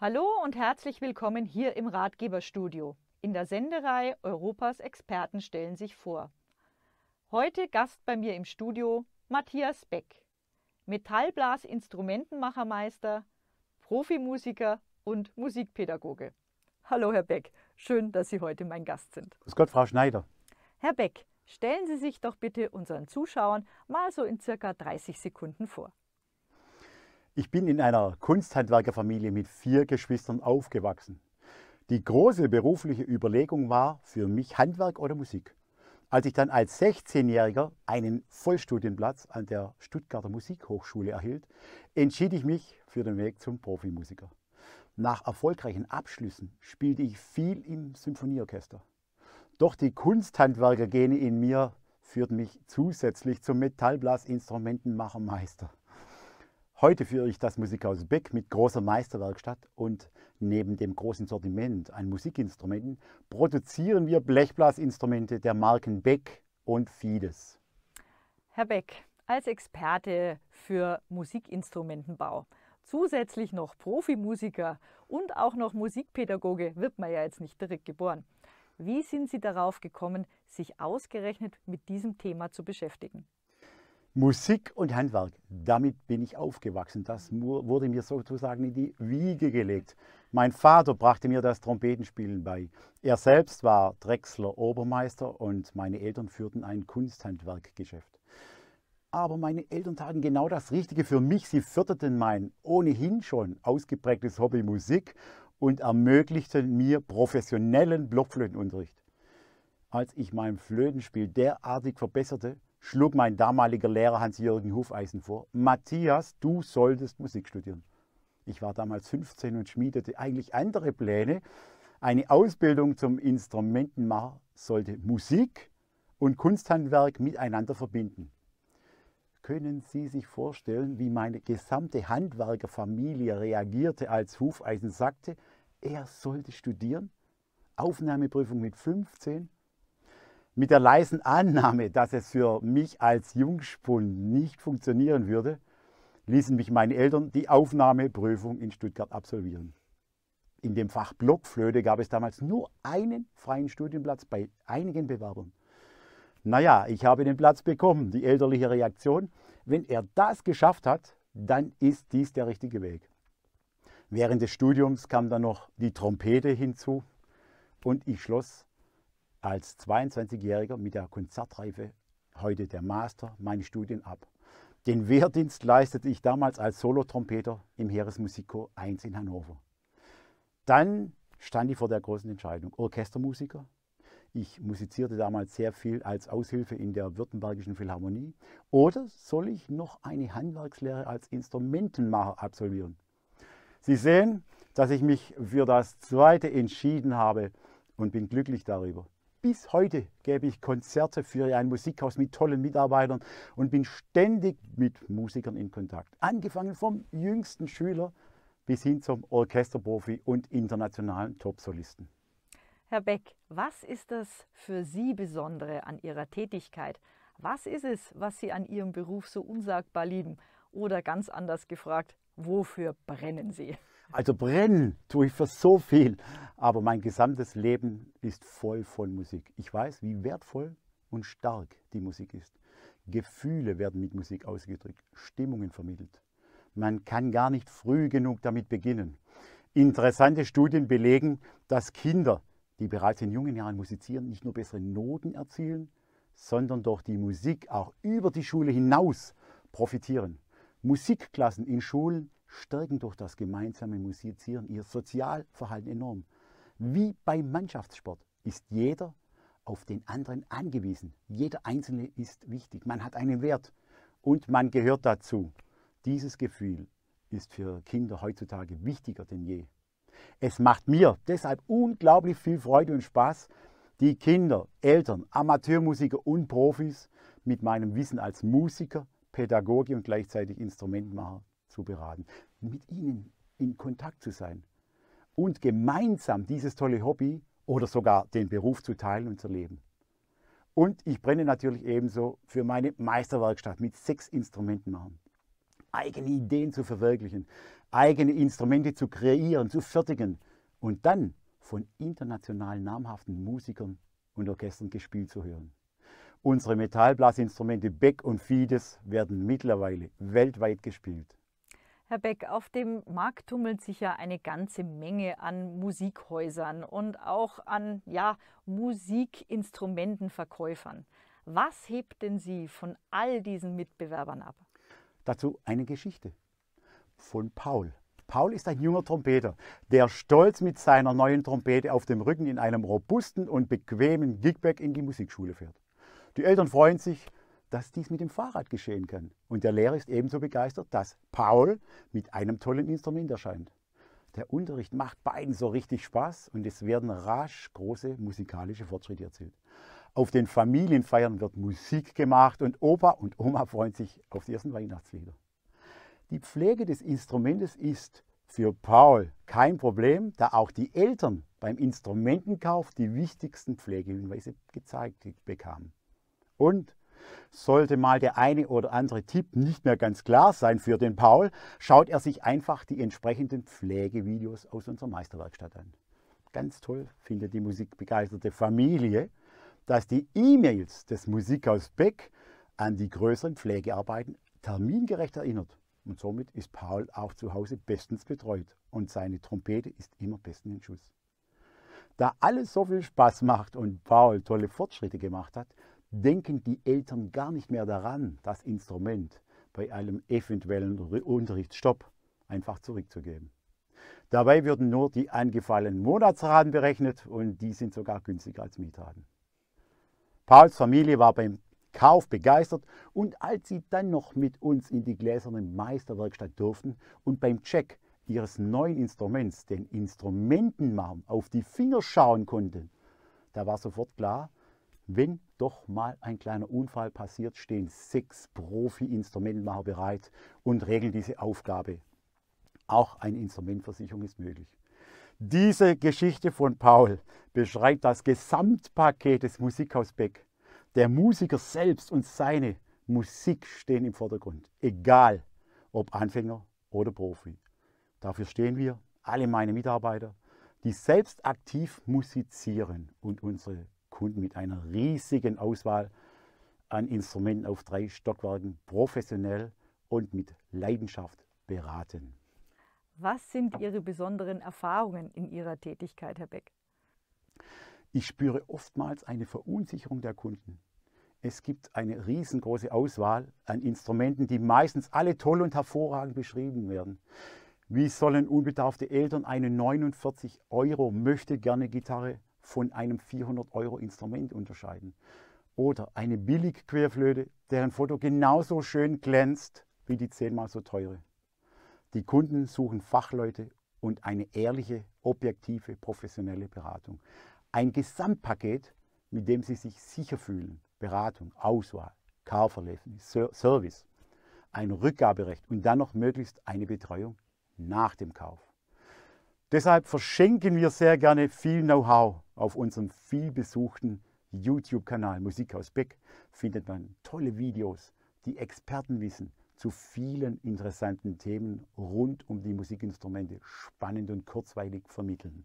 Hallo und herzlich willkommen hier im Ratgeberstudio in der Senderei Europas Experten stellen sich vor. Heute Gast bei mir im Studio Matthias Beck, Metallblasinstrumentenmachermeister, Profimusiker und Musikpädagoge. Hallo Herr Beck, schön, dass Sie heute mein Gast sind. Grüß Gott, Frau Schneider. Herr Beck, stellen Sie sich doch bitte unseren Zuschauern mal so in circa 30 Sekunden vor. Ich bin in einer Kunsthandwerkerfamilie mit vier Geschwistern aufgewachsen. Die große berufliche Überlegung war für mich Handwerk oder Musik. Als ich dann als 16-Jähriger einen Vollstudienplatz an der Stuttgarter Musikhochschule erhielt, entschied ich mich für den Weg zum Profimusiker. Nach erfolgreichen Abschlüssen spielte ich viel im Symphonieorchester. Doch die Kunsthandwerkergene in mir führten mich zusätzlich zum Metallblasinstrumentenmachermeister. Heute führe ich das Musikhaus Beck mit großer Meisterwerkstatt und neben dem großen Sortiment an Musikinstrumenten produzieren wir Blechblasinstrumente der Marken Beck und Fides. Herr Beck, als Experte für Musikinstrumentenbau, zusätzlich noch Profimusiker und auch noch Musikpädagoge wird man ja jetzt nicht direkt geboren. Wie sind Sie darauf gekommen, sich ausgerechnet mit diesem Thema zu beschäftigen? Musik und Handwerk, damit bin ich aufgewachsen. Das wurde mir sozusagen in die Wiege gelegt. Mein Vater brachte mir das Trompetenspielen bei. Er selbst war Drechsler Obermeister und meine Eltern führten ein Kunsthandwerkgeschäft. Aber meine Eltern taten genau das Richtige für mich. Sie förderten mein ohnehin schon ausgeprägtes Hobby Musik und ermöglichten mir professionellen Blockflötenunterricht. Als ich mein Flötenspiel derartig verbesserte, schlug mein damaliger Lehrer Hans-Jürgen Hufeisen vor, Matthias, du solltest Musik studieren. Ich war damals 15 und schmiedete eigentlich andere Pläne. Eine Ausbildung zum Instrumentenmacher sollte Musik und Kunsthandwerk miteinander verbinden. Können Sie sich vorstellen, wie meine gesamte Handwerkerfamilie reagierte, als Hufeisen sagte, er sollte studieren? Aufnahmeprüfung mit 15? Mit der leisen Annahme, dass es für mich als Jungspund nicht funktionieren würde, ließen mich meine Eltern die Aufnahmeprüfung in Stuttgart absolvieren. In dem Fach Blockflöte gab es damals nur einen freien Studienplatz bei einigen Bewerbern. Naja, ich habe den Platz bekommen. Die elterliche Reaktion, wenn er das geschafft hat, dann ist dies der richtige Weg. Während des Studiums kam dann noch die Trompete hinzu und ich schloss als 22-Jähriger mit der Konzertreife, heute der Master, meine Studien ab. Den Wehrdienst leistete ich damals als Solotrompeter im Heeresmusikchor 1 in Hannover. Dann stand ich vor der großen Entscheidung, Orchestermusiker. Ich musizierte damals sehr viel als Aushilfe in der Württembergischen Philharmonie. Oder soll ich noch eine Handwerkslehre als Instrumentenmacher absolvieren? Sie sehen, dass ich mich für das Zweite entschieden habe und bin glücklich darüber. Bis heute gebe ich Konzerte für ein Musikhaus mit tollen Mitarbeitern und bin ständig mit Musikern in Kontakt. Angefangen vom jüngsten Schüler bis hin zum Orchesterprofi und internationalen Topsolisten. Herr Beck, was ist das für Sie Besondere an Ihrer Tätigkeit? Was ist es, was Sie an Ihrem Beruf so unsagbar lieben? Oder ganz anders gefragt, wofür brennen Sie? Also brennen tue ich für so viel, aber mein gesamtes Leben ist voll von Musik. Ich weiß, wie wertvoll und stark die Musik ist. Gefühle werden mit Musik ausgedrückt, Stimmungen vermittelt. Man kann gar nicht früh genug damit beginnen. Interessante Studien belegen, dass Kinder, die bereits in jungen Jahren musizieren, nicht nur bessere Noten erzielen, sondern durch die Musik auch über die Schule hinaus profitieren. Musikklassen in Schulen stärken durch das gemeinsame Musizieren ihr Sozialverhalten enorm. Wie beim Mannschaftssport ist jeder auf den anderen angewiesen. Jeder Einzelne ist wichtig. Man hat einen Wert und man gehört dazu. Dieses Gefühl ist für Kinder heutzutage wichtiger denn je. Es macht mir deshalb unglaublich viel Freude und Spaß, die Kinder, Eltern, Amateurmusiker und Profis mit meinem Wissen als Musiker, Pädagoge und gleichzeitig Instrumentmacher zu beraten, mit ihnen in Kontakt zu sein und gemeinsam dieses tolle Hobby oder sogar den Beruf zu teilen und zu leben. Und ich brenne natürlich ebenso für meine Meisterwerkstatt mit sechs Instrumenten machen. Eigene Ideen zu verwirklichen, eigene Instrumente zu kreieren, zu fertigen und dann von international namhaften Musikern und Orchestern gespielt zu hören. Unsere Metallblasinstrumente Beck und Fides werden mittlerweile weltweit gespielt. Herr Beck, auf dem Markt tummelt sich ja eine ganze Menge an Musikhäusern und auch an ja, Musikinstrumentenverkäufern. Was hebt denn Sie von all diesen Mitbewerbern ab? Dazu eine Geschichte von Paul. Paul ist ein junger Trompeter, der stolz mit seiner neuen Trompete auf dem Rücken in einem robusten und bequemen Gigback in die Musikschule fährt. Die Eltern freuen sich, dass dies mit dem Fahrrad geschehen kann. Und der Lehrer ist ebenso begeistert, dass Paul mit einem tollen Instrument erscheint. Der Unterricht macht beiden so richtig Spaß und es werden rasch große musikalische Fortschritte erzielt. Auf den Familienfeiern wird Musik gemacht und Opa und Oma freuen sich auf die ersten Weihnachtslieder. Die Pflege des Instrumentes ist für Paul kein Problem, da auch die Eltern beim Instrumentenkauf die wichtigsten Pflegehinweise gezeigt bekamen. Und sollte mal der eine oder andere Tipp nicht mehr ganz klar sein für den Paul, schaut er sich einfach die entsprechenden Pflegevideos aus unserer Meisterwerkstatt an. Ganz toll findet die musikbegeisterte Familie, dass die E-Mails des Musikhaus Beck an die größeren Pflegearbeiten termingerecht erinnert. Und somit ist Paul auch zu Hause bestens betreut und seine Trompete ist immer besten in Schuss. Da alles so viel Spaß macht und Paul tolle Fortschritte gemacht hat, denken die Eltern gar nicht mehr daran, das Instrument bei einem eventuellen Unterrichtsstopp einfach zurückzugeben. Dabei würden nur die angefallenen Monatsraten berechnet und die sind sogar günstiger als Mietraten. Pauls Familie war beim Kauf begeistert und als sie dann noch mit uns in die gläserne Meisterwerkstatt durften und beim Check ihres neuen Instruments, den Instrumentenmarm, auf die Finger schauen konnten, da war sofort klar, wenn doch mal ein kleiner Unfall passiert, stehen sechs Profi-Instrumentenmacher bereit und regeln diese Aufgabe. Auch eine Instrumentversicherung ist möglich. Diese Geschichte von Paul beschreibt das Gesamtpaket des Musikhaus Beck. Der Musiker selbst und seine Musik stehen im Vordergrund, egal ob Anfänger oder Profi. Dafür stehen wir, alle meine Mitarbeiter, die selbst aktiv musizieren und unsere Kunden mit einer riesigen Auswahl an Instrumenten auf drei Stockwerken professionell und mit Leidenschaft beraten. Was sind Ihre besonderen Erfahrungen in Ihrer Tätigkeit, Herr Beck? Ich spüre oftmals eine Verunsicherung der Kunden. Es gibt eine riesengroße Auswahl an Instrumenten, die meistens alle toll und hervorragend beschrieben werden. Wie sollen unbedarfte Eltern eine 49 Euro möchte gerne Gitarre von einem 400-Euro-Instrument unterscheiden. Oder eine Billig-Querflöte, deren Foto genauso schön glänzt wie die zehnmal so teure. Die Kunden suchen Fachleute und eine ehrliche, objektive, professionelle Beratung. Ein Gesamtpaket, mit dem sie sich sicher fühlen. Beratung, Auswahl, Kaufverlebnis, Service, ein Rückgaberecht und dann noch möglichst eine Betreuung nach dem Kauf. Deshalb verschenken wir sehr gerne viel Know-how. Auf unserem vielbesuchten YouTube-Kanal Musikhaus Beck findet man tolle Videos, die Expertenwissen zu vielen interessanten Themen rund um die Musikinstrumente spannend und kurzweilig vermitteln.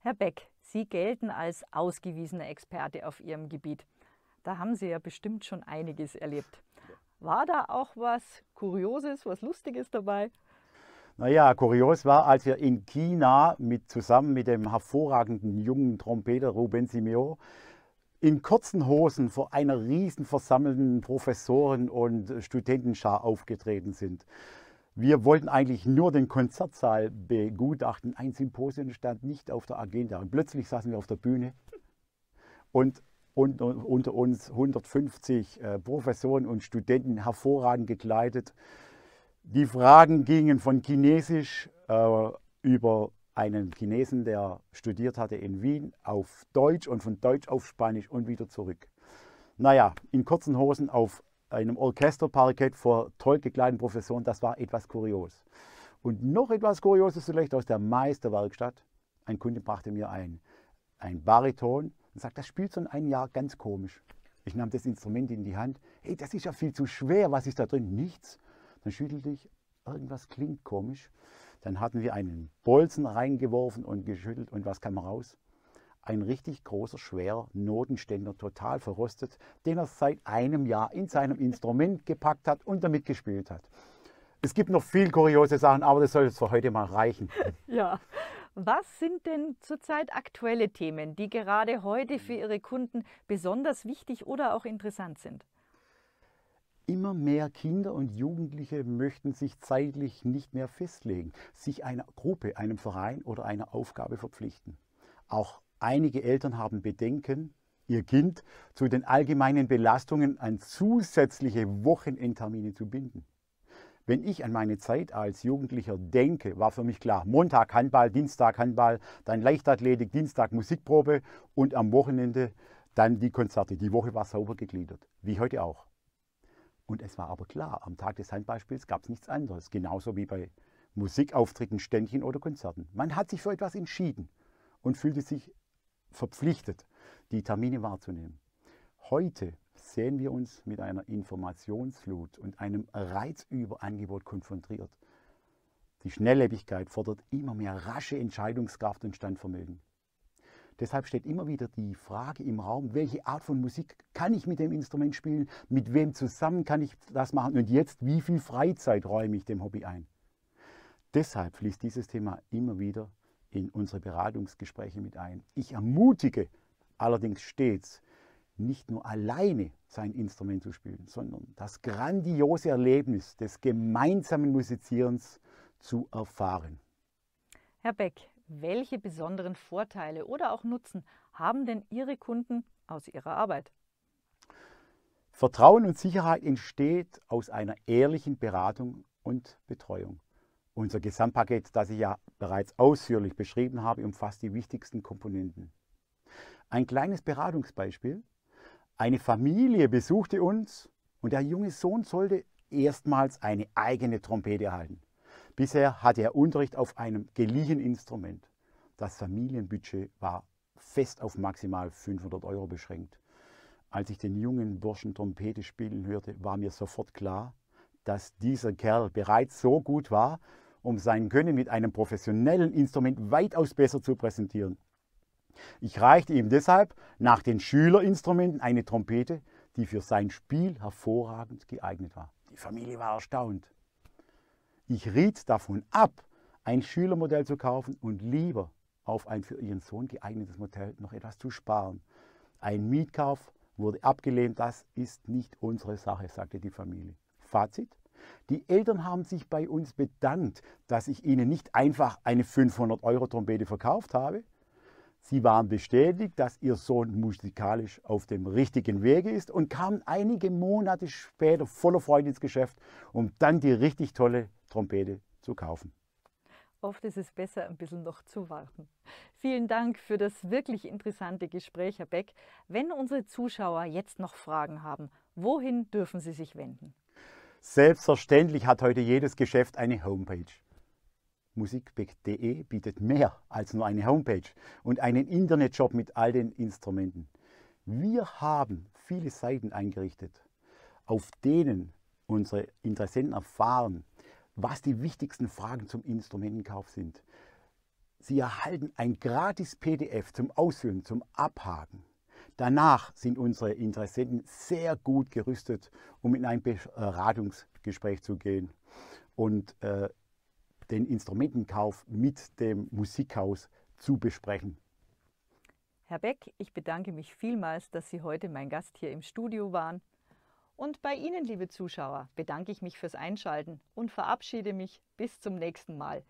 Herr Beck, Sie gelten als ausgewiesener Experte auf Ihrem Gebiet. Da haben Sie ja bestimmt schon einiges erlebt. War da auch was Kurioses, was Lustiges dabei? Naja, kurios war, als wir in China mit, zusammen mit dem hervorragenden jungen Trompeter Ruben Simeo in kurzen Hosen vor einer riesen versammelten Professoren- und Studentenschar aufgetreten sind. Wir wollten eigentlich nur den Konzertsaal begutachten. Ein Symposium stand nicht auf der Agenda. Und plötzlich saßen wir auf der Bühne und, und, unter uns 150 äh, Professoren und Studenten hervorragend gekleidet. Die Fragen gingen von Chinesisch äh, über einen Chinesen, der studiert hatte in Wien, auf Deutsch und von Deutsch auf Spanisch und wieder zurück. Naja, in kurzen Hosen auf einem Orchesterparkett vor toll gekleideten Professoren, das war etwas kurios. Und noch etwas Kurioses vielleicht aus der Meisterwerkstatt. Ein Kunde brachte mir ein, ein Bariton und sagt, das spielt so in einem Jahr ganz komisch. Ich nahm das Instrument in die Hand. Hey, das ist ja viel zu schwer. Was ist da drin? Nichts dann schüttelte ich, irgendwas klingt komisch. Dann hatten wir einen Bolzen reingeworfen und geschüttelt und was kam raus? Ein richtig großer, schwerer Notenständer, total verrostet, den er seit einem Jahr in seinem Instrument gepackt hat und damit gespielt hat. Es gibt noch viel kuriose Sachen, aber das soll jetzt für heute mal reichen. Ja. Was sind denn zurzeit aktuelle Themen, die gerade heute für Ihre Kunden besonders wichtig oder auch interessant sind? Immer mehr Kinder und Jugendliche möchten sich zeitlich nicht mehr festlegen, sich einer Gruppe, einem Verein oder einer Aufgabe verpflichten. Auch einige Eltern haben Bedenken, ihr Kind zu den allgemeinen Belastungen an zusätzliche Wochenendtermine zu binden. Wenn ich an meine Zeit als Jugendlicher denke, war für mich klar, Montag Handball, Dienstag Handball, dann Leichtathletik, Dienstag Musikprobe und am Wochenende dann die Konzerte. Die Woche war sauber gegliedert, wie heute auch. Und es war aber klar, am Tag des Handbeispiels gab es nichts anderes, genauso wie bei Musikauftritten, Ständchen oder Konzerten. Man hat sich für etwas entschieden und fühlte sich verpflichtet, die Termine wahrzunehmen. Heute sehen wir uns mit einer Informationsflut und einem Reizüberangebot konfrontiert. Die Schnelllebigkeit fordert immer mehr rasche Entscheidungskraft und Standvermögen. Deshalb steht immer wieder die Frage im Raum, welche Art von Musik kann ich mit dem Instrument spielen, mit wem zusammen kann ich das machen und jetzt, wie viel Freizeit räume ich dem Hobby ein. Deshalb fließt dieses Thema immer wieder in unsere Beratungsgespräche mit ein. Ich ermutige allerdings stets, nicht nur alleine sein Instrument zu spielen, sondern das grandiose Erlebnis des gemeinsamen Musizierens zu erfahren. Herr Beck, welche besonderen Vorteile oder auch Nutzen haben denn Ihre Kunden aus Ihrer Arbeit? Vertrauen und Sicherheit entsteht aus einer ehrlichen Beratung und Betreuung. Unser Gesamtpaket, das ich ja bereits ausführlich beschrieben habe, umfasst die wichtigsten Komponenten. Ein kleines Beratungsbeispiel. Eine Familie besuchte uns und der junge Sohn sollte erstmals eine eigene Trompete erhalten. Bisher hatte er Unterricht auf einem geliehenen Instrument. Das Familienbudget war fest auf maximal 500 Euro beschränkt. Als ich den jungen Burschen Trompete spielen hörte, war mir sofort klar, dass dieser Kerl bereits so gut war, um sein Können mit einem professionellen Instrument weitaus besser zu präsentieren. Ich reichte ihm deshalb nach den Schülerinstrumenten eine Trompete, die für sein Spiel hervorragend geeignet war. Die Familie war erstaunt. Ich riet davon ab, ein Schülermodell zu kaufen und lieber auf ein für ihren Sohn geeignetes Modell noch etwas zu sparen. Ein Mietkauf wurde abgelehnt, das ist nicht unsere Sache, sagte die Familie. Fazit? Die Eltern haben sich bei uns bedankt, dass ich ihnen nicht einfach eine 500-Euro-Trompete verkauft habe. Sie waren bestätigt, dass ihr Sohn musikalisch auf dem richtigen Wege ist und kamen einige Monate später voller Freude ins Geschäft, um dann die richtig tolle Trompete zu kaufen. Oft ist es besser, ein bisschen noch zu warten. Vielen Dank für das wirklich interessante Gespräch, Herr Beck. Wenn unsere Zuschauer jetzt noch Fragen haben, wohin dürfen sie sich wenden? Selbstverständlich hat heute jedes Geschäft eine Homepage. Musikbeck.de bietet mehr als nur eine Homepage und einen Internetshop mit all den Instrumenten. Wir haben viele Seiten eingerichtet, auf denen unsere Interessenten erfahren, was die wichtigsten Fragen zum Instrumentenkauf sind. Sie erhalten ein gratis PDF zum Ausfüllen, zum Abhaken. Danach sind unsere Interessenten sehr gut gerüstet, um in ein Beratungsgespräch zu gehen und äh, den Instrumentenkauf mit dem Musikhaus zu besprechen. Herr Beck, ich bedanke mich vielmals, dass Sie heute mein Gast hier im Studio waren und bei Ihnen, liebe Zuschauer, bedanke ich mich fürs Einschalten und verabschiede mich bis zum nächsten Mal.